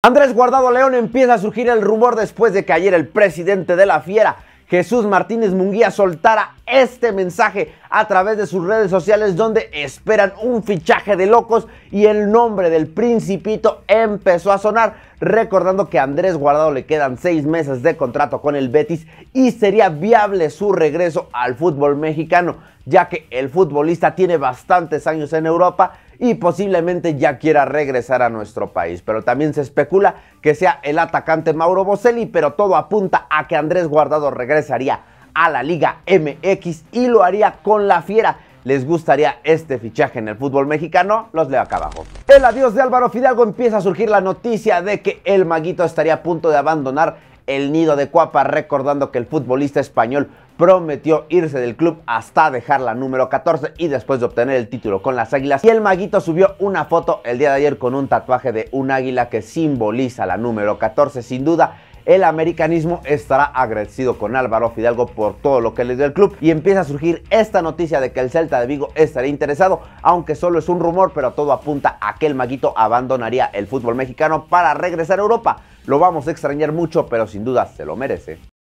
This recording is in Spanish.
Andrés Guardado León empieza a surgir el rumor después de que ayer el presidente de la Fiera, Jesús Martínez Munguía, soltara este mensaje a través de sus redes sociales donde esperan un fichaje de locos y el nombre del principito empezó a sonar, recordando que a Andrés Guardado le quedan seis meses de contrato con el Betis y sería viable su regreso al fútbol mexicano, ya que el futbolista tiene bastantes años en Europa y posiblemente ya quiera regresar a nuestro país. Pero también se especula que sea el atacante Mauro Boselli, pero todo apunta a que Andrés Guardado regresaría a la Liga MX y lo haría con la fiera. ¿Les gustaría este fichaje en el fútbol mexicano? Los leo acá abajo. El adiós de Álvaro Fidalgo empieza a surgir la noticia de que el maguito estaría a punto de abandonar el nido de Cuapa, recordando que el futbolista español prometió irse del club hasta dejar la número 14 y después de obtener el título con las águilas. Y el maguito subió una foto el día de ayer con un tatuaje de un águila que simboliza la número 14. Sin duda, el americanismo estará agradecido con Álvaro Fidalgo por todo lo que le dio el club y empieza a surgir esta noticia de que el Celta de Vigo estaría interesado, aunque solo es un rumor, pero todo apunta a que el maguito abandonaría el fútbol mexicano para regresar a Europa. Lo vamos a extrañar mucho, pero sin duda se lo merece.